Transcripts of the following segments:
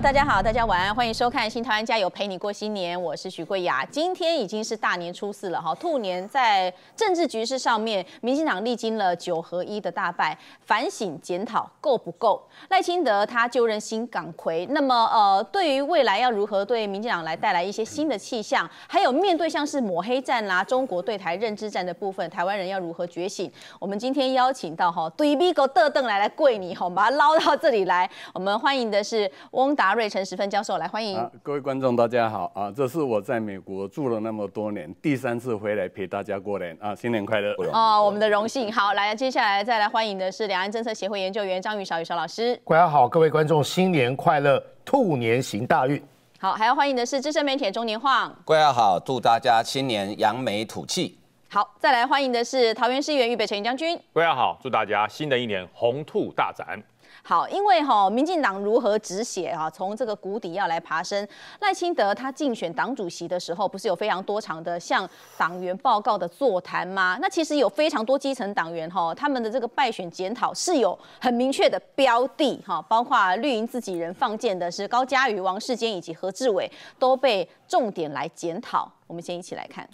大家好，大家晚安，欢迎收看《新台湾加油陪你过新年》，我是许桂雅。今天已经是大年初四了哈，兔年在政治局势上面，民进党历经了九合一的大败，反省检讨够不够？赖清德他就任新港魁，那么呃，对于未来要如何对民进党来带来一些新的气象，还有面对像是抹黑战啊、中国对台认知战的部分，台湾人要如何觉醒？我们今天邀请到哈，对比狗特邓来来跪你们把它捞到这里来，我们欢迎的是翁达。达瑞成，十分教授来欢迎各位观众，大家好啊！这是我在美国住了那么多年，第三次回来陪大家过年啊！新年快乐！哦，我们的荣幸。好，来接下来再来欢迎的是两岸政策协会研究员张宇小宇小老师，大家好，各位观众，新年快乐，兔年行大运。好，还要欢迎的是资深媒体中年晃，大家好，祝大家新年扬眉吐气。好，再来欢迎的是桃园市议员预备陈云将军，大家好，祝大家新的一年红兔大展。好，因为哈，民进党如何止血啊？从这个谷底要来爬升。赖清德他竞选党主席的时候，不是有非常多场的向党员报告的座谈吗？那其实有非常多基层党员哈，他们的这个败选检讨是有很明确的标的哈。包括绿营自己人放箭的是高嘉瑜、王世坚以及何志伟，都被重点来检讨。我们先一起来看。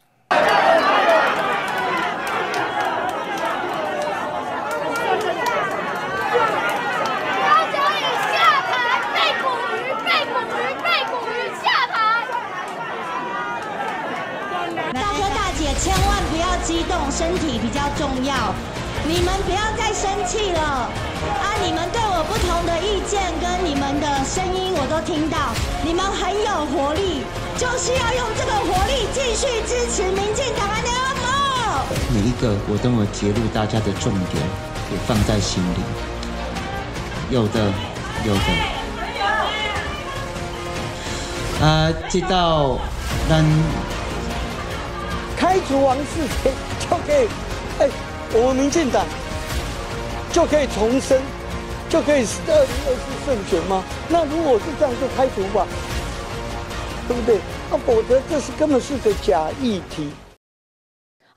激动，身体比较重要。你们不要再生气了啊！你们对我不同的意见跟你们的声音我都听到，你们很有活力，就是要用这个活力继续支持民进党的阿嬷。每一个我都会揭露大家的重点，也放在心里。有的，有的。啊，接道，但。开除王世杰就可以，哎，我们民进党就可以重生，就可以二零二四胜选吗？那如果是这样，就开除吧，对不对？那否则这是根本是个假议题。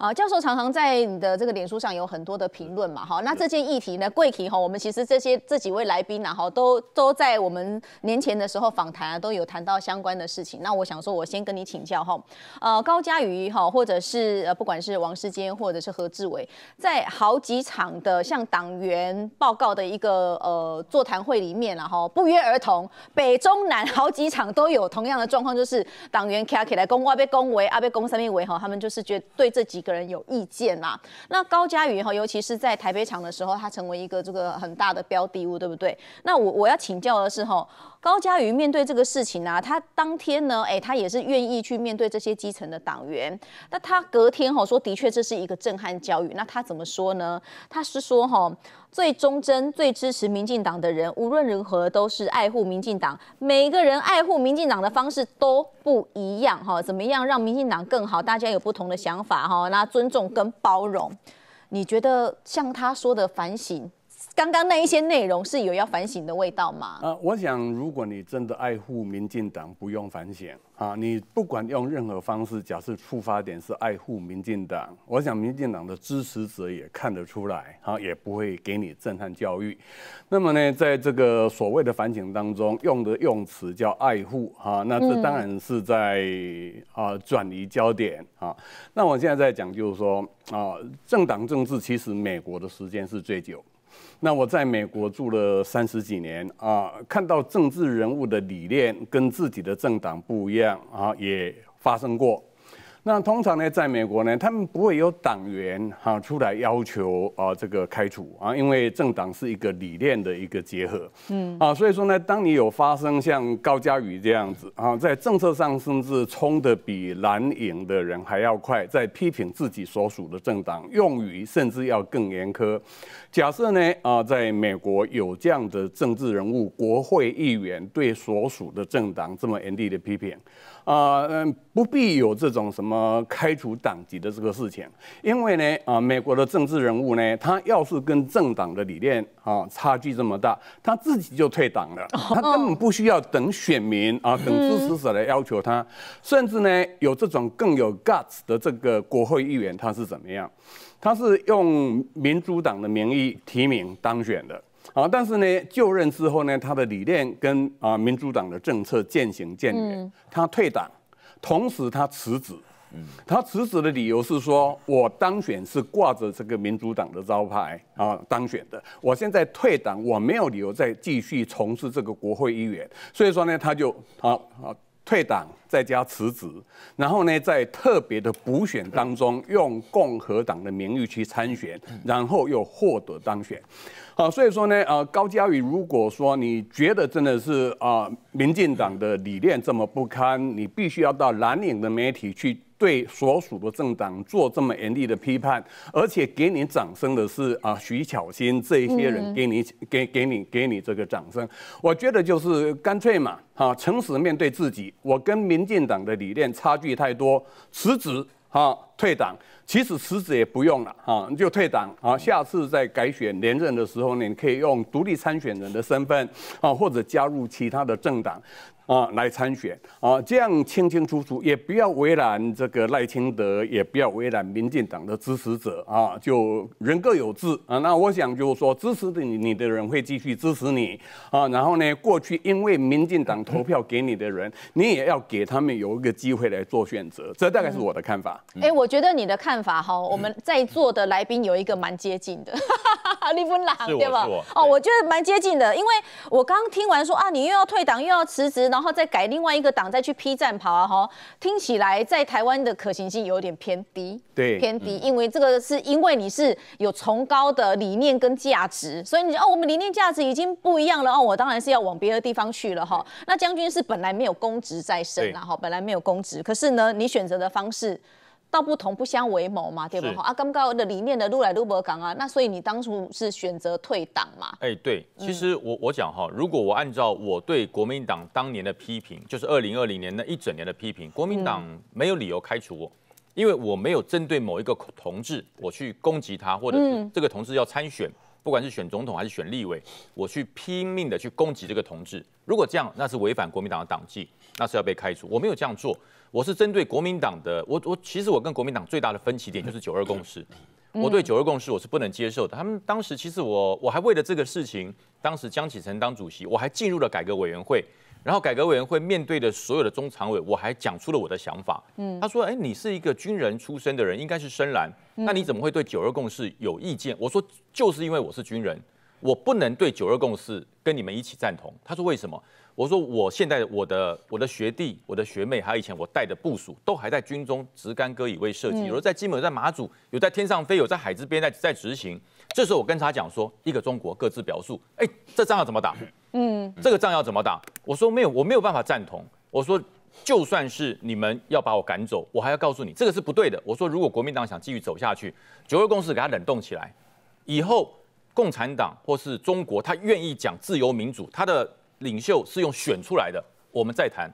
啊，教授常常在你的这个脸书上有很多的评论嘛，哈。那这件议题呢，贵提哈，我们其实这些这几位来宾啊，哈，都都在我们年前的时候访谈啊，都有谈到相关的事情。那我想说，我先跟你请教哈。呃，高嘉瑜哈，或者是呃，不管是王世坚或者是何志伟，在好几场的向党员报告的一个呃座谈会里面了哈，不约而同，北中南好几场都有同样的状况，就是党员卡起来攻，阿被攻围，阿被攻三面围哈，他们就是觉得对这几个。人有意见啦，那高嘉宇哈，尤其是在台北场的时候，他成为一个这个很大的标的物，对不对？那我我要请教的是哈。高嘉瑜面对这个事情啊，他当天呢，哎，他也是愿意去面对这些基层的党员。那他隔天吼说，的确这是一个震撼教育。那他怎么说呢？他是说，哈，最忠贞、最支持民进党的人，无论如何都是爱护民进党。每个人爱护民进党的方式都不一样，哈，怎么样让民进党更好？大家有不同的想法，哈，那尊重跟包容。你觉得像他说的反省？刚刚那一些内容是有要反省的味道吗？呃，我想，如果你真的爱护民进党，不用反省啊，你不管用任何方式，假设出发点是爱护民进党，我想民进党的支持者也看得出来，哈，也不会给你震撼教育。那么呢，在这个所谓的反省当中，用的用词叫爱护啊，那这当然是在啊转移焦点啊。那我现在在讲就是说啊，政党政治其实美国的时间是最久。那我在美国住了三十几年啊，看到政治人物的理念跟自己的政党不一样啊，也发生过。那通常呢，在美国呢，他们不会有党员哈出来要求啊这个开除啊，因为政党是一个理念的一个结合，嗯啊，所以说呢，当你有发生像高嘉瑜这样子啊，在政策上甚至冲的比蓝营的人还要快，在批评自己所属的政党，用语甚至要更严苛。假设呢啊，在美国有这样的政治人物国会议员对所属的政党这么严厉的批评。啊，嗯，不必有这种什么开除党籍的这个事情，因为呢，啊，美国的政治人物呢，他要是跟政党的理念啊差距这么大，他自己就退党了，他根本不需要等选民啊等支持者来要求他，甚至呢，有这种更有 guts 的这个国会议员，他是怎么样？他是用民主党的名义提名当选的。啊，但是呢，就任之后呢，他的理念跟啊民主党的政策渐行渐远。他退党，同时他辞职。他辞职的理由是说，我当选是挂着这个民主党的招牌啊当选的，我现在退党，我没有理由再继续从事这个国会议员。所以说呢，他就啊啊。退党，在家辞职，然后呢，在特别的补选当中，用共和党的名誉去参选，然后又获得当选。好，所以说呢，呃，高嘉瑜，如果说你觉得真的是啊，民进党的理念这么不堪，你必须要到蓝营的媒体去。对所属的政党做这么严厉的批判，而且给你掌声的是啊，徐巧芯这一些人给你给给你给你这个掌声。我觉得就是干脆嘛，哈，诚实面对自己，我跟民进党的理念差距太多，辞职啊，退党。其实辞职也不用了啊，就退党啊。下次在改选连任的时候呢，你可以用独立参选人的身份啊，或者加入其他的政党啊来参选啊。这样清清楚楚，也不要为难这个赖清德，也不要为难民进党的支持者啊。就人各有志啊。那我想就是说，支持的你你的人会继续支持你啊。然后呢，过去因为民进党投票给你的人，你也要给他们有一个机会来做选择。这大概是我的看法。哎，我觉得你的看。法哈，我们在座的来宾有一个蛮接近的，哈 李文朗对吧？哦，我觉得蛮接近的，因为我刚听完说啊，你又要退党，又要辞职，然后再改另外一个党，再去披战袍啊，哈，听起来在台湾的可行性有点偏低，对，偏低，因为这个是因为你是有崇高的理念跟价值，所以你哦，我们理念价值已经不一样了哦，我当然是要往别的地方去了哈。那将军是本来没有公职在身了哈，本来没有公职，可是呢，你选择的方式。道不同不相为谋嘛，对不？啊，刚刚的理念的路来路不港啊，那所以你当初是选择退党嘛？哎，对，其实我我讲哈，如果我按照我对国民党当年的批评，就是二零二零年那一整年的批评，国民党没有理由开除我，因为我没有针对某一个同志我去攻击他，或者这个同志要参选，不管是选总统还是选立委，我去拼命的去攻击这个同志，如果这样，那是违反国民党的党纪，那是要被开除，我没有这样做。我是针对国民党的，我我其实我跟国民党最大的分歧点就是九二共识，我对九二共识我是不能接受的。他们当时其实我我还为了这个事情，当时江启臣当主席，我还进入了改革委员会，然后改革委员会面对的所有的中常委，我还讲出了我的想法。嗯，他说：“哎，你是一个军人出身的人，应该是深蓝，那你怎么会对九二共识有意见？”我说：“就是因为我是军人，我不能对九二共识跟你们一起赞同。”他说：“为什么？”我说，我现在我的我的学弟、我的学妹，还有以前我带的部署，都还在军中直干戈以为社稷。有的在基本有在马祖，有在天上飞，有在海之边在在执行。这时候我跟他讲说，一个中国各自表述，哎，这仗要怎么打？嗯，这个仗要怎么打？我说没有，我没有办法赞同。我说，就算是你们要把我赶走，我还要告诉你，这个是不对的。我说，如果国民党想继续走下去，九二共识给他冷冻起来，以后共产党或是中国，他愿意讲自由民主，他的。领袖是用选出来的，我们再谈。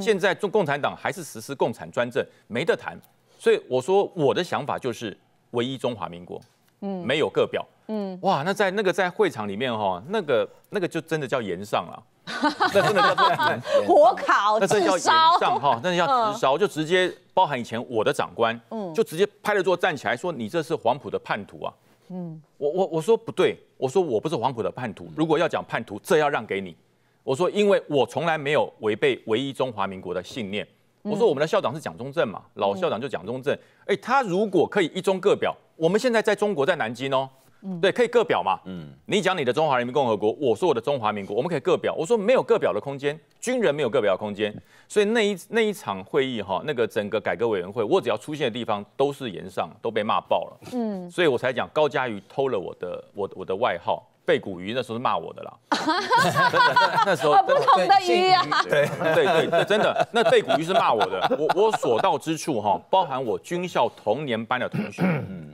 现在中共产党还是实施共产专政，没得谈。所以我说我的想法就是，唯一中华民国，嗯，没有个表，嗯，哇，那在那个在会场里面哈，那个那个就真的叫延上啊，那真的叫 火烤，那真的叫烧上哈，那叫直烧，就直接包含以前我的长官，嗯，就直接拍了桌站起来说你这是黄埔的叛徒啊，嗯，我我我说不对，我说我不是黄埔的叛徒，如果要讲叛徒，这要让给你。我说，因为我从来没有违背唯一中华民国的信念。我说，我们的校长是蒋中正嘛，老校长就蒋中正。哎，他如果可以一中各表，我们现在在中国，在南京哦，对，可以各表嘛。嗯，你讲你的中华人民共和国，我说我的中华民国，我们可以各表。我说没有各表的空间，军人没有各表的空间。所以那一那一场会议哈，那个整个改革委员会，我只要出现的地方都是言上都被骂爆了。嗯，所以我才讲高嘉瑜偷了我的我我的外号。背骨鱼那时候是骂我的啦，那时候不同的鱼啊，对对对，真的，那背骨鱼是骂我的。我我所到之处哈，包含我军校同年班的同学，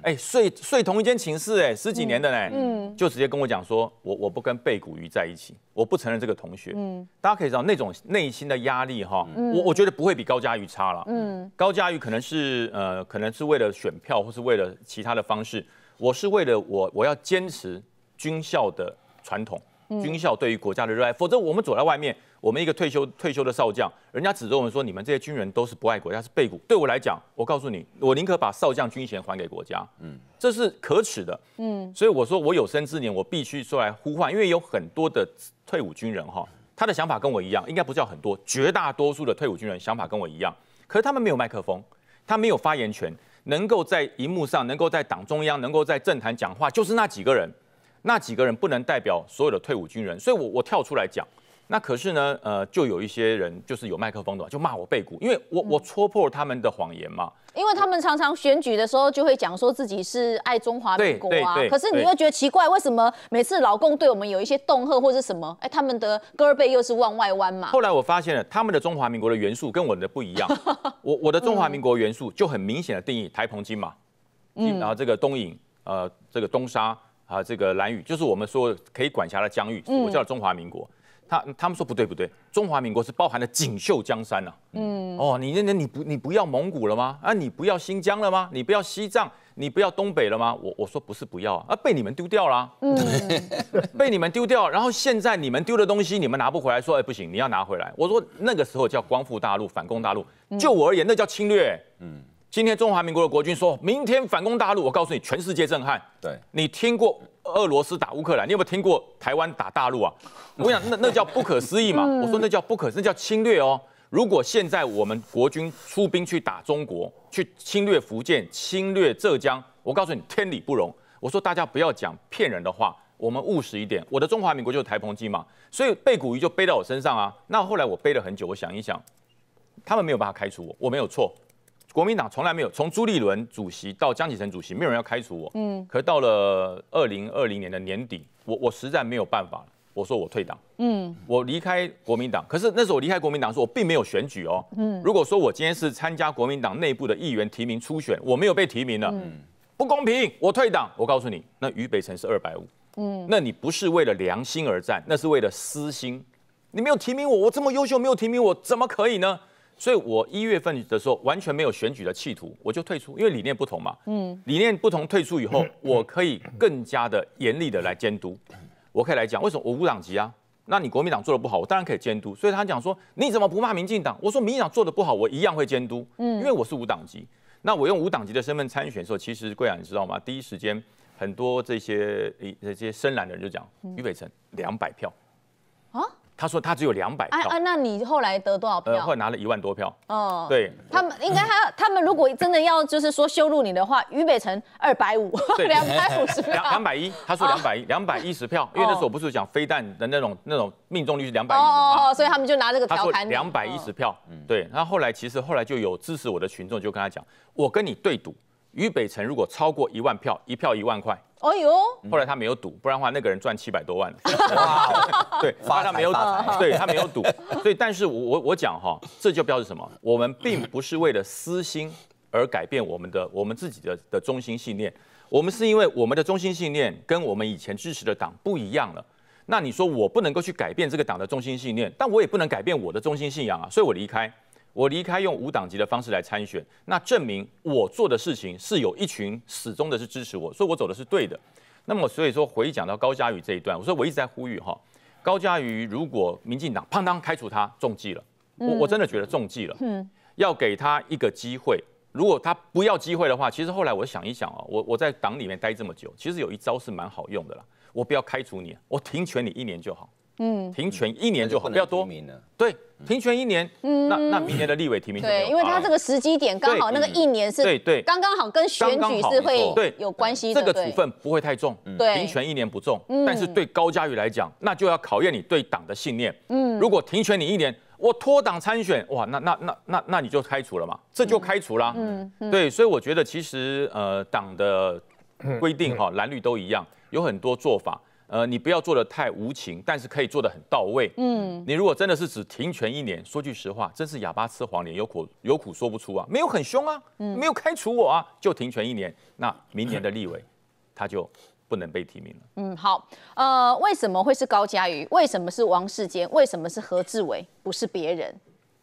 哎睡睡同一间寝室哎，十几年的呢，就直接跟我讲说，我我不跟背骨鱼在一起，我不承认这个同学。嗯，大家可以知道那种内心的压力哈，我我觉得不会比高嘉瑜差了。嗯，高嘉瑜可能是呃可能是为了选票或是为了其他的方式，我是为了我我要坚持。军校的传统，军校对于国家的热爱，否则我们走在外面，我们一个退休退休的少将，人家指着我们说：“你们这些军人都是不爱国家，是背骨。”对我来讲，我告诉你，我宁可把少将军衔还给国家，嗯，这是可耻的，嗯。所以我说，我有生之年，我必须出来呼唤，因为有很多的退伍军人哈，他的想法跟我一样，应该不叫很多，绝大多数的退伍军人想法跟我一样，可是他们没有麦克风，他没有发言权，能够在荧幕上，能够在党中央，能够在政坛讲话，就是那几个人。那几个人不能代表所有的退伍军人，所以我我跳出来讲。那可是呢，呃，就有一些人就是有麦克风的，就骂我背鼓，因为我我戳破他们的谎言嘛。因为他们常常选举的时候就会讲说自己是爱中华民国啊。可是你又觉得奇怪，为什么每次老公对我们有一些恫吓或者什么？哎，他们的胳尔又是往外弯嘛。后来我发现了，他们的中华民国的元素跟我的不一样。我我的中华民国元素就很明显的定义台澎金嘛，嗯，然后这个东引，呃，这个东沙。啊，这个蓝域就是我们说可以管辖的疆域，我叫中华民国。他他们说不对不对，中华民国是包含了锦绣江山呐。嗯。哦，你那那你不你不要蒙古了吗？啊，你不要新疆了吗？你不要西藏？你不要东北了吗？我我说不是不要啊，被你们丢掉了。被你们丢掉，然后现在你们丢的东西你们拿不回来，说哎不行，你要拿回来。我说那个时候叫光复大陆、反攻大陆。就我而言，那叫侵略。嗯。今天中华民国的国军说，明天反攻大陆。我告诉你，全世界震撼。对你听过俄罗斯打乌克兰？你有没有听过台湾打大陆啊？我想那那叫不可思议嘛。我说那叫不可，那叫侵略哦。如果现在我们国军出兵去打中国，去侵略福建、侵略浙江，我告诉你，天理不容。我说大家不要讲骗人的话，我们务实一点。我的中华民国就是台澎金嘛，所以背古鱼就背到我身上啊。那后来我背了很久，我想一想，他们没有办法开除我，我没有错。国民党从来没有从朱立伦主席到江启臣主席，没有人要开除我。嗯，可是到了二零二零年的年底，我我实在没有办法了，我说我退党。嗯，我离开国民党。可是那时候我离开国民党，说我并没有选举哦。嗯，如果说我今天是参加国民党内部的议员提名初选，我没有被提名了，不公平，我退党。我告诉你，那余北城是二百五。嗯，那你不是为了良心而战，那是为了私心。你没有提名我，我这么优秀，没有提名我怎么可以呢？所以，我一月份的时候完全没有选举的企图，我就退出，因为理念不同嘛。嗯，理念不同，退出以后，我可以更加的严厉的来监督。我可以来讲，为什么我无党籍啊？那你国民党做的不好，我当然可以监督。所以他讲说，你怎么不骂民进党？我说民进党做的不好，我一样会监督。嗯，因为我是无党籍。那我用无党籍的身份参选的时候，其实贵阳你知道吗？第一时间很多这些这些深蓝的人就讲，余北辰两百票啊。他说他只有两百票，啊啊！那你后来得多少票？呃，后来拿了一万多票。哦，对，他们应该他他们如果真的要就是说羞辱你的话，于北辰二百五，对，两百五十票，两百一，他说两百一，两百一十票，因为那时候不是讲飞弹的那种那种命中率是两百一十哦哦，所以他们就拿这个调侃你。两百一十票，嗯，对。那后来其实后来就有支持我的群众就跟他讲，我跟你对赌，于北辰如果超过一万票，一票一万块。哦呦！后来他没有赌，不然的话那个人赚七百多万。对，但他没有赌，对他没有赌。所以，但是我我讲哈，这就表示什么？我们并不是为了私心而改变我们的我们自己的的中心信念，我们是因为我们的中心信念跟我们以前支持的党不一样了。那你说我不能够去改变这个党的中心信念，但我也不能改变我的中心信仰啊，所以我离开。我离开用无党籍的方式来参选，那证明我做的事情是有一群始终的是支持我，所以，我走的是对的。那么，所以说回讲到高嘉瑜这一段，我说我一直在呼吁哈，高嘉瑜如果民进党哐当开除他，中计了，我我真的觉得中计了。嗯，要给他一个机会，如果他不要机会的话，其实后来我想一想啊，我我在党里面待这么久，其实有一招是蛮好用的啦，我不要开除你，我停权你一年就好。嗯，停权一年就好，不要多。对。停权一年，那那明年的立委提名对，因为他这个时机点刚好，那个一年是对对，刚刚好跟选举是会有关系的。这个处分不会太重，停权一年不重。但是对高嘉瑜来讲，那就要考验你对党的信念。嗯，如果停权你一年，我脱党参选，哇，那那那那那你就开除了嘛，这就开除了。嗯，对，所以我觉得其实呃党的规定哈，蓝绿都一样，有很多做法。呃，你不要做的太无情，但是可以做的很到位。嗯，你如果真的是只停权一年，说句实话，真是哑巴吃黄连，有苦有苦说不出啊。没有很凶啊，没有开除我啊，就停权一年。那明年的立委 他就不能被提名了。嗯，好，呃，为什么会是高嘉瑜？为什么是王世坚？为什么是何志伟？不是别人。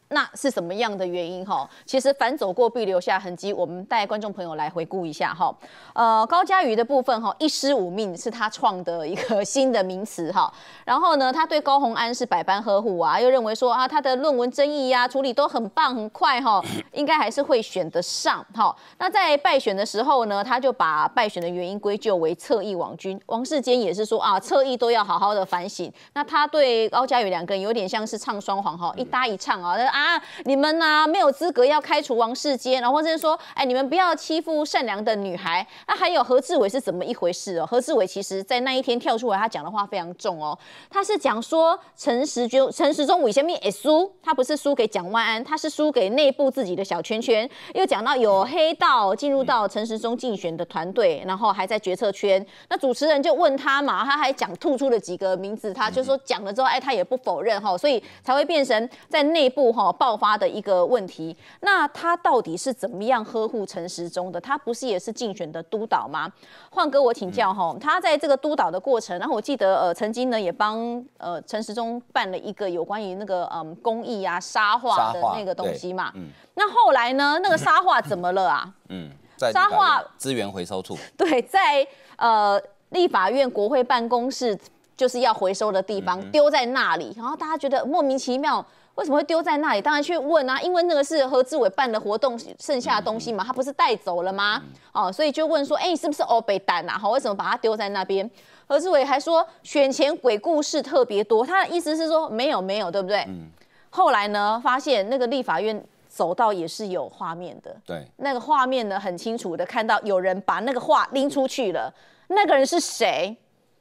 那是什么样的原因哈？其实反走过必留下痕迹。我们带观众朋友来回顾一下哈。呃，高嘉瑜的部分哈，一失五命是他创的一个新的名词哈。然后呢，他对高红安是百般呵护啊，又认为说啊，他的论文争议呀处理都很棒很快哈，应该还是会选得上哈。那在败选的时候呢，他就把败选的原因归咎为侧翼网军。王世坚也是说啊，侧翼都要好好的反省。那他对高嘉瑜两个人有点像是唱双簧哈，一搭一唱啊，那啊。啊！你们呢没有资格要开除王世坚，然后甚至说，哎，你们不要欺负善良的女孩。那还有何志伟是怎么一回事哦？何志伟其实在那一天跳出来，他讲的话非常重哦。他是讲说陈时忠，陈时忠五下面也输，他不是输给蒋万安，他是输给内部自己的小圈圈。又讲到有黑道进入到陈时忠竞选的团队，然后还在决策圈。那主持人就问他嘛，他还讲吐出了几个名字，他就说讲了之后，哎，他也不否认哈，所以才会变成在内部哈。哦，爆发的一个问题。那他到底是怎么样呵护陈时中？的他不是也是竞选的督导吗？焕哥，我请教哈，他在这个督导的过程，然后我记得呃，曾经呢也帮呃陈时中办了一个有关于那个嗯公益啊沙画的那个东西嘛。嗯。那后来呢，那个沙画怎么了啊？嗯。在沙画资源回收处。对，在呃立法院国会办公室就是要回收的地方丢在那里，然后大家觉得莫名其妙。为什么会丢在那里？当然去问啊，因为那个是何志伟办的活动剩下的东西嘛，他不是带走了吗？哦，所以就问说，哎，是不是欧被丹啊？好，为什么把它丢在那边？何志伟还说选前鬼故事特别多，他的意思是说没有没有，对不对？嗯。后来呢，发现那个立法院走道也是有画面的，对，那个画面呢很清楚的看到有人把那个画拎出去了，那个人是谁？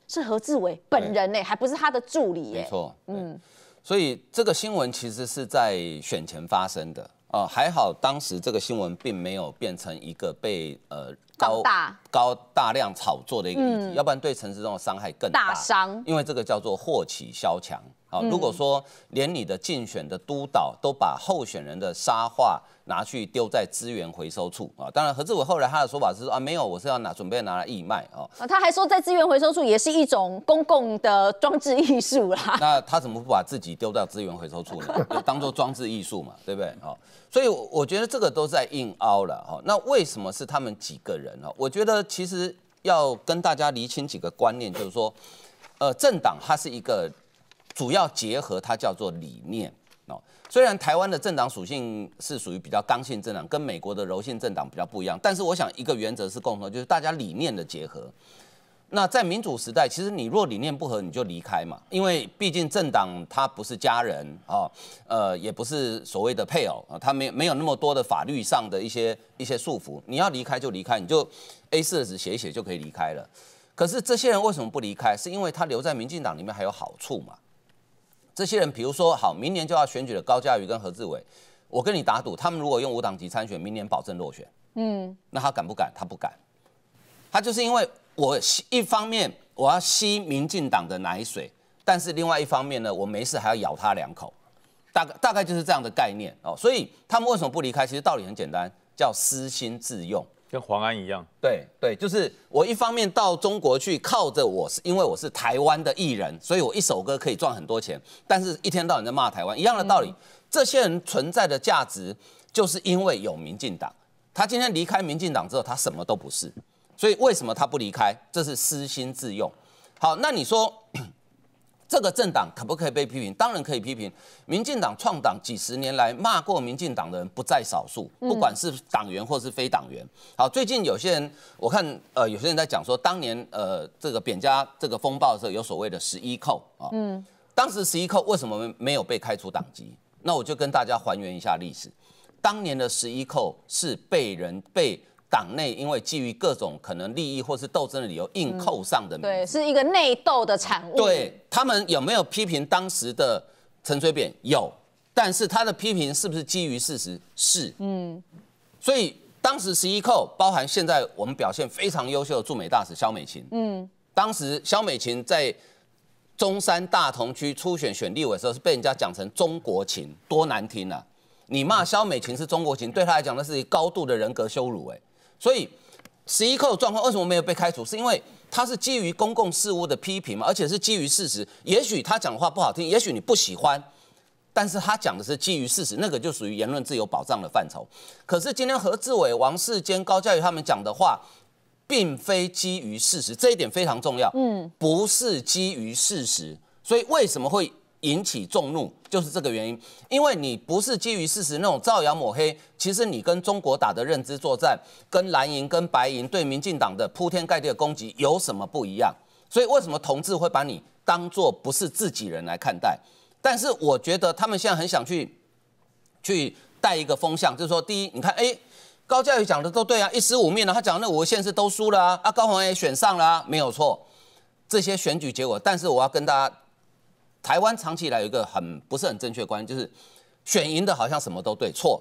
是何志伟本人呢，还不是他的助理？没错，嗯。所以这个新闻其实是在选前发生的，哦，还好当时这个新闻并没有变成一个被呃高大高大量炒作的一个议题，要不然对陈市中伤害更大，因为这个叫做祸起萧墙。好，如果说连你的竞选的督导都把候选人的沙画拿去丢在资源回收处啊，当然何志伟后来他的说法是说啊没有，我是要拿准备拿来义卖啊，他还说在资源回收处也是一种公共的装置艺术啦。那他怎么不把自己丢到资源回收处呢？就当做装置艺术嘛，对不对？好，所以我觉得这个都在硬凹了哈。那为什么是他们几个人呢？我觉得其实要跟大家厘清几个观念，就是说，呃，政党它是一个。主要结合它叫做理念哦。虽然台湾的政党属性是属于比较刚性政党，跟美国的柔性政党比较不一样，但是我想一个原则是共同，就是大家理念的结合。那在民主时代，其实你若理念不合，你就离开嘛，因为毕竟政党它不是家人啊，呃，也不是所谓的配偶啊，它没没有那么多的法律上的一些一些束缚，你要离开就离开，你就 A 四纸写一写就可以离开了。可是这些人为什么不离开？是因为他留在民进党里面还有好处嘛？这些人，比如说好，明年就要选举的高嘉瑜跟何志伟，我跟你打赌，他们如果用无党籍参选，明年保证落选。嗯，那他敢不敢？他不敢。他就是因为我一方面我要吸民进党的奶水，但是另外一方面呢，我没事还要咬他两口，大大概就是这样的概念哦。所以他们为什么不离开？其实道理很简单，叫私心自用。跟黄安一样，对对，就是我一方面到中国去，靠着我是因为我是台湾的艺人，所以我一首歌可以赚很多钱，但是一天到晚在骂台湾一样的道理。这些人存在的价值就是因为有民进党，他今天离开民进党之后，他什么都不是，所以为什么他不离开？这是私心自用。好，那你说。这个政党可不可以被批评？当然可以批评。民进党创党几十年来，骂过民进党的人不在少数，不管是党员或是非党员。好，最近有些人，我看呃，有些人在讲说，当年呃，这个扁家这个风暴的时候，有所谓的十一扣啊。嗯。当时十一扣为什么没有被开除党籍？那我就跟大家还原一下历史。当年的十一扣是被人被。党内因为基于各种可能利益或是斗争的理由，硬扣上的名，对，是一个内斗的产物。对，他们有没有批评当时的陈水扁？有，但是他的批评是不是基于事实？是。嗯，所以当时十一扣包含现在我们表现非常优秀的驻美大使肖美琴。嗯，当时肖美琴在中山大同区初选选立委的时候，是被人家讲成中国情，多难听啊！你骂肖美琴是中国情，对她来讲那是高度的人格羞辱，哎。所以十一扣的状况为什么没有被开除？是因为他是基于公共事务的批评嘛，而且是基于事实。也许他讲话不好听，也许你不喜欢，但是他讲的是基于事实，那个就属于言论自由保障的范畴。可是今天何志伟、王世坚、高嘉瑜他们讲的话，并非基于事实，这一点非常重要。嗯，不是基于事实，所以为什么会？引起众怒就是这个原因，因为你不是基于事实那种造谣抹黑，其实你跟中国打的认知作战，跟蓝营跟白营对民进党的铺天盖地的攻击有什么不一样？所以为什么同志会把你当做不是自己人来看待？但是我觉得他们现在很想去去带一个风向，就是说，第一，你看，哎，高教育讲的都对啊，一十五面了，他讲那五个县市都输了啊，啊，高红也选上了，没有错，这些选举结果。但是我要跟大家。台湾长期以来有一个很不是很正确的观念，就是选赢的好像什么都对错，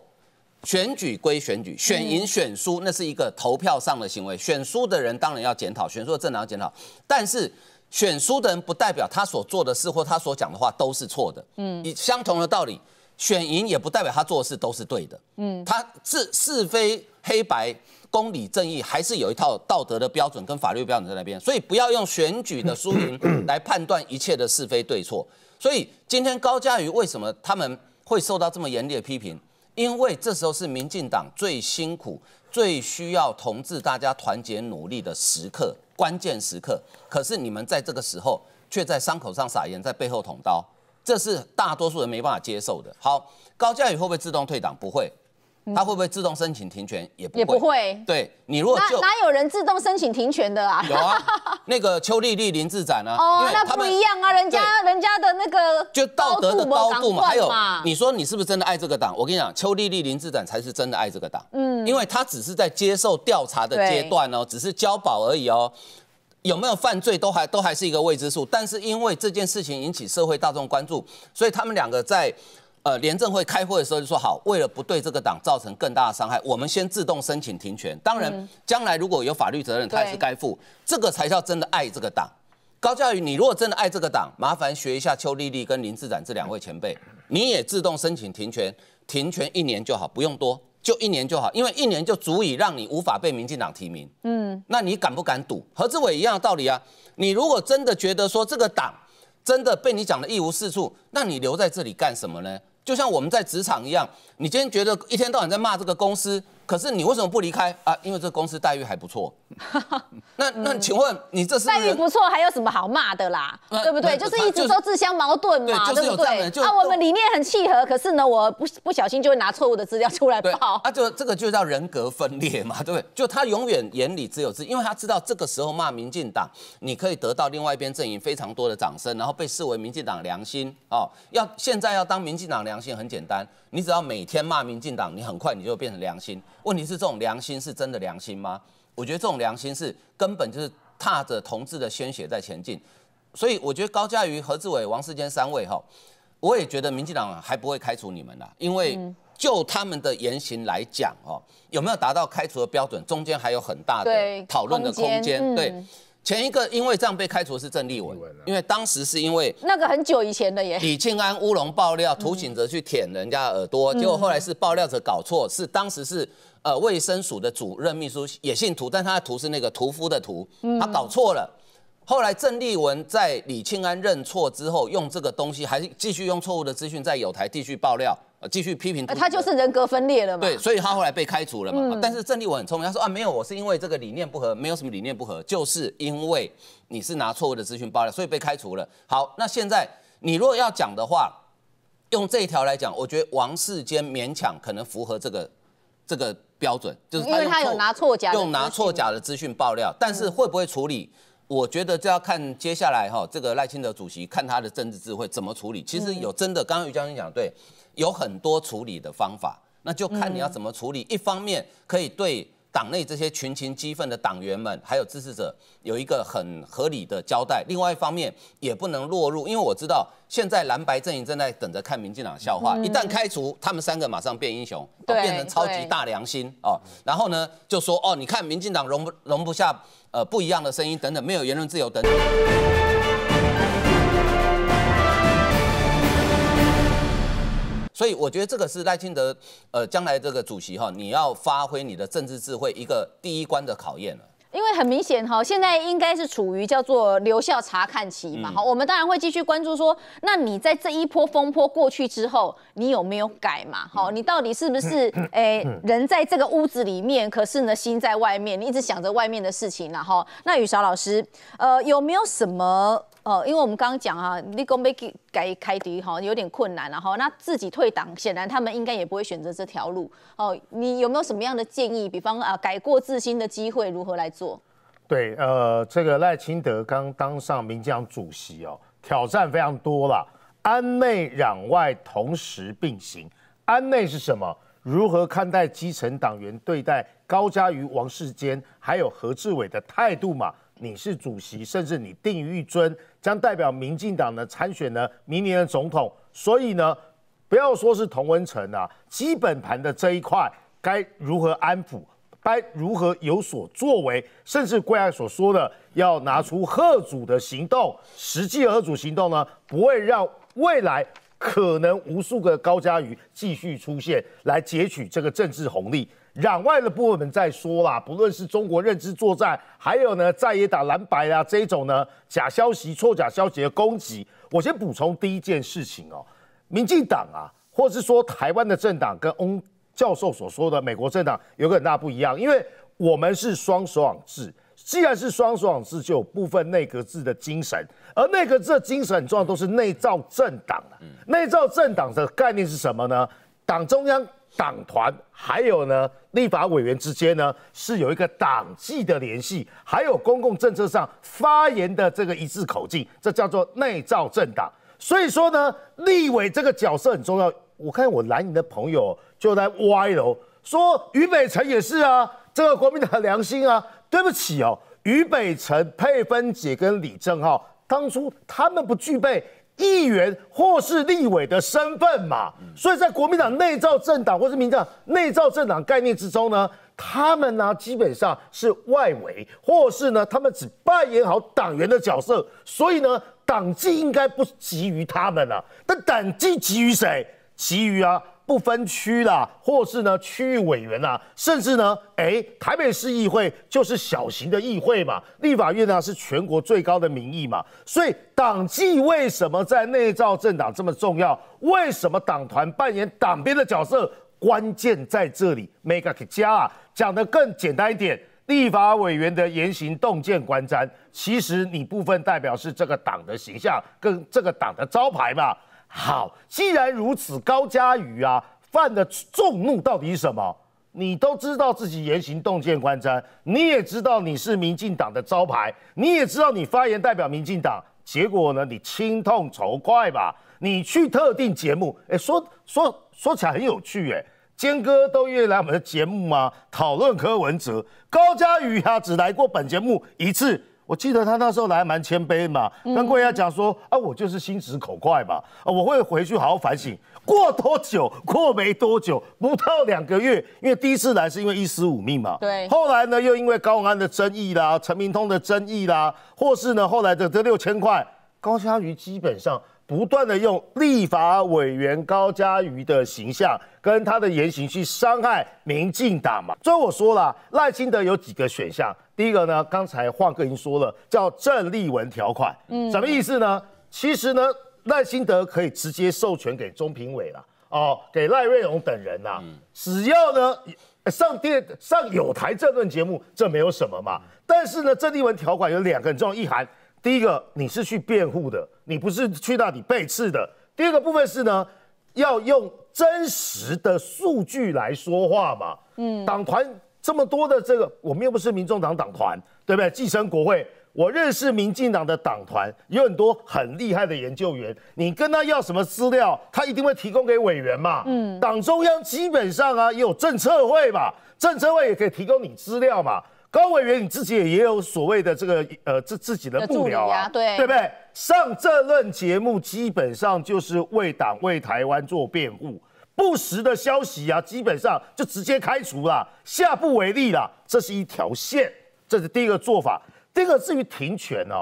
选举归选举，选赢选输那是一个投票上的行为，选输的人当然要检讨，选输的政党要检讨，但是选输的人不代表他所做的事或他所讲的话都是错的。嗯，以相同的道理，选赢也不代表他做的事都是对的。嗯，他是是非。黑白公理正义还是有一套道德的标准跟法律标准在那边，所以不要用选举的输赢 来判断一切的是非对错。所以今天高嘉瑜为什么他们会受到这么严厉的批评？因为这时候是民进党最辛苦、最需要同志大家团结努力的时刻、关键时刻。可是你们在这个时候却在伤口上撒盐，在背后捅刀，这是大多数人没办法接受的。好，高嘉宇会不会自动退党？不会。他会不会自动申请停权？也不也不会。对你如果哪哪有人自动申请停权的啊？有啊，那个邱丽丽、林志展啊。哦，那不一样啊，人家人家的那个就道德的高度嘛。还有，你说你是不是真的爱这个党？我跟你讲，邱丽丽、林志展才是真的爱这个党。嗯，因为他只是在接受调查的阶段哦，只是交保而已哦，有没有犯罪都还都还是一个未知数。但是因为这件事情引起社会大众关注，所以他们两个在。呃，廉政会开会的时候就说好，为了不对这个党造成更大的伤害，我们先自动申请停权。当然，将来如果有法律责任，他也是该负。这个才叫真的爱这个党。高教育，你如果真的爱这个党，麻烦学一下邱丽丽跟林志展这两位前辈，你也自动申请停权，停权一年就好，不用多，就一年就好，因为一年就足以让你无法被民进党提名。嗯，那你敢不敢赌？何志伟一样的道理啊。你如果真的觉得说这个党真的被你讲的一无是处，那你留在这里干什么呢？就像我们在职场一样，你今天觉得一天到晚在骂这个公司。可是你为什么不离开啊？因为这公司待遇还不错。那那请问你这是待遇不错，还有什么好骂的啦？对不对？就是一直说自相矛盾嘛，对不对？啊，我们理念很契合，可是呢，我不不小心就会拿错误的资料出来报。啊，就这个就叫人格分裂嘛，对不对？就他永远眼里只有自，因为他知道这个时候骂民进党，你可以得到另外一边阵营非常多的掌声，然后被视为民进党良心。哦，要现在要当民进党良心很简单。你只要每天骂民进党，你很快你就变成良心。问题是这种良心是真的良心吗？我觉得这种良心是根本就是踏着同志的鲜血在前进。所以我觉得高嘉瑜、何志伟、王世坚三位哈，我也觉得民进党还不会开除你们啦，因为就他们的言行来讲哦，有没有达到开除的标准，中间还有很大的讨论的空间，对。前一个因为这样被开除是郑立文，因为当时是因为那个很久以前的耶，李庆安乌龙爆料，涂醒哲去舔人家耳朵，结果后来是爆料者搞错，是当时是呃卫生署的主任秘书也姓涂，但他的涂是那个屠夫的涂，他搞错了。后来郑立文在李庆安认错之后，用这个东西还是继续用错误的资讯在有台继续爆料。继续批评他就是人格分裂了嘛？对，所以他后来被开除了嘛？但是郑丽文很聪明，他说啊，没有，我是因为这个理念不合，没有什么理念不合，就是因为你是拿错误的资讯爆料，所以被开除了。好，那现在你如果要讲的话，用这一条来讲，我觉得王世坚勉强可能符合这个这个标准，就是因为他有拿错假，用拿错假的资讯爆料，但是会不会处理？我觉得这要看接下来哈，这个赖清德主席看他的政治智慧怎么处理。其实有真的，刚刚于将军讲对，有很多处理的方法，那就看你要怎么处理。一方面可以对。党内这些群情激愤的党员们，还有支持者，有一个很合理的交代。另外一方面，也不能落入，因为我知道现在蓝白阵营正在等着看民进党笑话。一旦开除，他们三个马上变英雄，变成超级大良心哦。然后呢，就说哦，你看民进党容不容不下呃不一样的声音等等，没有言论自由等。所以我觉得这个是赖清德，呃，将来这个主席哈，你要发挥你的政治智慧，一个第一关的考验了。因为很明显哈，现在应该是处于叫做留校查看期嘛。好，我们当然会继续关注说，那你在这一波风波过去之后，你有没有改嘛？好，你到底是不是诶，人在这个屋子里面，可是呢心在外面，你一直想着外面的事情了哈？那雨韶老师，呃，有没有什么？哦，因为我们刚刚讲哈，立功被改开敌哈，有点困难了哈。那自己退党，显然他们应该也不会选择这条路哦。你有没有什么样的建议？比方啊，改过自新的机会如何来做？对，呃，这个赖清德刚当上民进党主席哦，挑战非常多了。安内攘外同时并行，安内是什么？如何看待基层党员对待高嘉瑜、王世坚还有何志伟的态度嘛？你是主席，甚至你定于一尊将代表民进党呢参选呢，明年的总统。所以呢，不要说是童文成啊，基本盘的这一块该如何安抚，该如何有所作为，甚至贵爱所说的要拿出贺主的行动，实际贺主行动呢，不会让未来可能无数个高加瑜继续出现来截取这个政治红利。攘外的部分们再说啦，不论是中国认知作战，还有呢在野打蓝白啊这种呢假消息、错假消息的攻击。我先补充第一件事情哦，民进党啊，或是说台湾的政党，跟翁教授所说的美国政党有个很大不一样，因为我们是双爽制，既然是双爽制，就有部分内阁制的精神，而内阁制的精神很重要，都是内造政党的。内造政党的概念是什么呢？党中央。党团还有呢，立法委员之间呢是有一个党纪的联系，还有公共政策上发言的这个一致口径，这叫做内造政党。所以说呢，立委这个角色很重要。我看我蓝营的朋友就在歪楼说，余北辰也是啊，这个国民党良心啊，对不起哦，余北辰、佩芬姐跟李正浩，当初他们不具备。议员或是立委的身份嘛，所以在国民党内造政党或是民进党内照政党概念之中呢，他们呢基本上是外围，或是呢他们只扮演好党员的角色，所以呢党纪应该不基于他们了，但党纪基于谁？基于啊。不分区啦，或是呢区域委员啦，甚至呢，哎，台北市议会就是小型的议会嘛，立法院呢是全国最高的民意嘛，所以党纪为什么在内造政党这么重要？为什么党团扮演党边的角色？关键在这里，mega 加啊，讲的更简单一点，立法委员的言行洞见观瞻，其实你部分代表是这个党的形象跟这个党的招牌嘛。好，既然如此，高嘉瑜啊，犯的众怒到底是什么？你都知道自己言行动见观瞻，你也知道你是民进党的招牌，你也知道你发言代表民进党，结果呢？你轻痛仇快吧？你去特定节目，哎，说说说起来很有趣哎，坚哥都愿意来我们的节目吗？讨论柯文哲，高嘉瑜啊，只来过本节目一次。我记得他那时候来蛮谦卑嘛，跟大家讲说啊，我就是心直口快嘛，啊，我会回去好好反省。过多久？过没多久？不到两个月。因为第一次来是因为一死五命嘛，对。后来呢，又因为高永安的争议啦、陈明通的争议啦，或是呢后来的这六千块，高嘉瑜基本上不断的用立法委员高嘉瑜的形象跟他的言行去伤害民进党嘛。所以我说了，赖清德有几个选项。第一个呢，刚才华哥已经说了，叫郑立文条款，嗯，什么意思呢？其实呢，赖清德可以直接授权给中评委了，哦，给赖瑞荣等人呐，只要呢上电上有台政论节目，这没有什么嘛。但是呢，郑立文条款有两个很重要意涵，第一个你是去辩护的，你不是去那里背刺的；第二个部分是呢，要用真实的数据来说话嘛。嗯，党团。这么多的这个，我们又不是民众党党团，对不对？寄生国会，我认识民进党的党团，有很多很厉害的研究员，你跟他要什么资料，他一定会提供给委员嘛。嗯，党中央基本上啊，也有政策会嘛，政策会也可以提供你资料嘛。高委员你自己也也有所谓的这个呃，自自己的部僚，对对不对？上这论节目基本上就是为党为台湾做辩护。不实的消息啊，基本上就直接开除了，下不为例了。这是一条线，这是第一个做法。第二个，至于停权呢，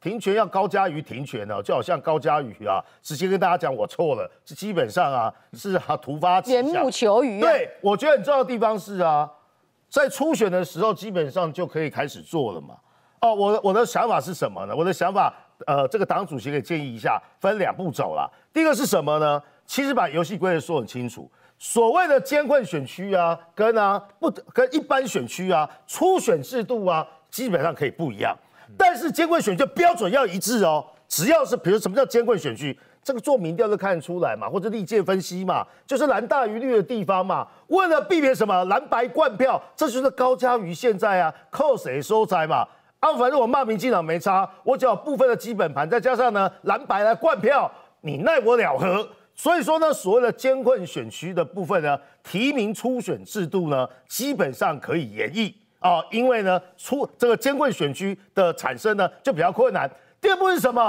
停权要高嘉瑜停权呢，就好像高嘉瑜啊，直接跟大家讲我错了。这基本上啊，是啊，突发。言过其实。对，我觉得很重要的地方是啊，在初选的时候基本上就可以开始做了嘛。哦，我我的想法是什么呢？我的想法，呃，这个党主席给建议一下，分两步走了。第一个是什么呢？其实把游戏规则说很清楚，所谓的监管选区啊，跟啊不跟一般选区啊，初选制度啊，基本上可以不一样，但是监管选区标准要一致哦。只要是比如什么叫监管选区，这个做民调就看得出来嘛，或者历届分析嘛，就是蓝大于绿的地方嘛。为了避免什么蓝白灌票，这就是高嘉瑜现在啊靠谁收财嘛。啊，反正我骂名尽然没差，我只要部分的基本盘，再加上呢蓝白来灌票，你奈我了何？所以说呢，所谓的监困选区的部分呢，提名初选制度呢，基本上可以延绎，啊，因为呢，出这个监困选区的产生呢，就比较困难。第二步是什么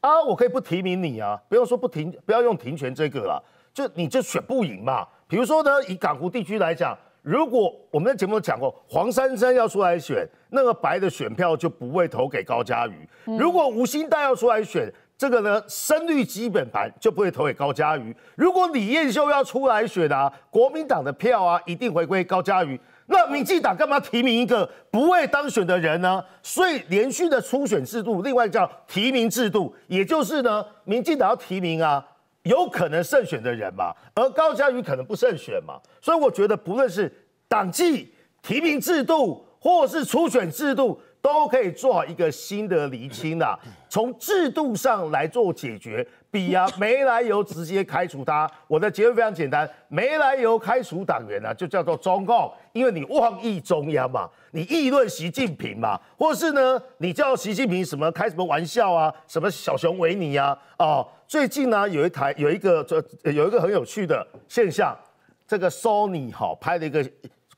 啊？我可以不提名你啊，不用说不停，不要用停权这个了，就你就选不赢嘛。比如说呢，以港湖地区来讲，如果我们的节目都讲过，黄珊珊要出来选，那个白的选票就不会投给高嘉瑜。如果吴兴岱要出来选。这个呢，声率基本盘就不会投给高嘉瑜。如果李彦秀要出来选啊，国民党的票啊，一定回归高嘉瑜。那民进党干嘛提名一个不会当选的人呢？所以连续的初选制度，另外叫提名制度，也就是呢，民进党提名啊，有可能胜选的人嘛，而高嘉瑜可能不胜选嘛。所以我觉得不论是党纪提名制度或是初选制度。都可以做好一个新的厘清了，从制度上来做解决，比啊没来由直接开除他。我的结论非常简单，没来由开除党员啊，就叫做中共，因为你妄议中央嘛，你议论习近平嘛，或是呢，你叫习近平什么开什么玩笑啊，什么小熊维尼啊，哦，最近呢有一台有一个这有一个很有趣的现象，这个 Sony 好拍了一个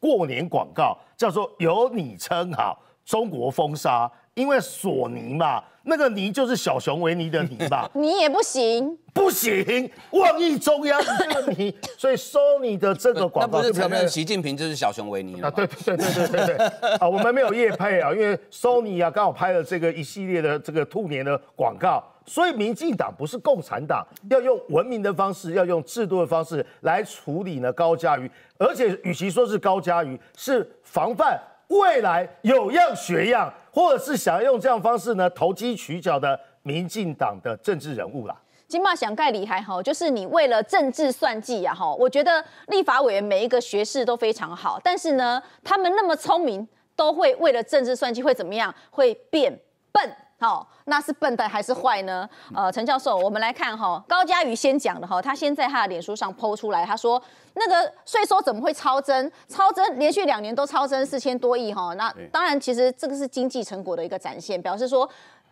过年广告，叫做有你称好。中国封杀，因为索尼嘛，那个“尼”就是小熊维尼的“尼”吧？你也不行，不行，万一中央这个“尼 ”，所以索尼的这个广告是表明习近平就是小熊维尼了。对对对对对对，啊，我们没有叶配啊，因为索尼啊刚好拍了这个一系列的这个兔年的广告，所以民进党不是共产党，要用文明的方式，要用制度的方式来处理呢高加鱼，而且与其说是高加鱼，是防范。未来有样学样，或者是想要用这样方式呢投机取巧的民进党的政治人物啦。金马想盖理还好，就是你为了政治算计呀哈。我觉得立法委员每一个学士都非常好，但是呢，他们那么聪明，都会为了政治算计会怎么样？会变笨。好，那是笨的还是坏呢？呃，陈教授，我们来看哈，高嘉瑜先讲的哈，他先在他的脸书上剖出来，他说那个税收怎么会超增？超增连续两年都超增四千多亿哈，那当然其实这个是经济成果的一个展现，表示说。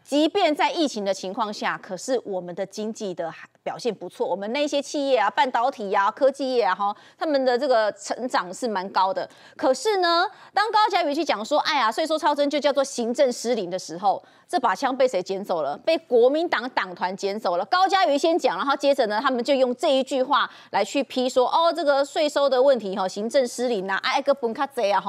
即便在疫情的情况下，可是我们的经济的表现不错，我们那些企业啊、半导体呀、科技业啊，哈，他们的这个成长是蛮高的。可是呢，当高嘉瑜去讲说，哎呀，税收超增就叫做行政失灵的时候，这把枪被谁捡走了？被国民党党团捡走了。高嘉瑜先讲，然后接着呢，他们就用这一句话来去批说，哦，这个税收的问题哈，行政失灵呐，哎，个本卡贼啊，吼。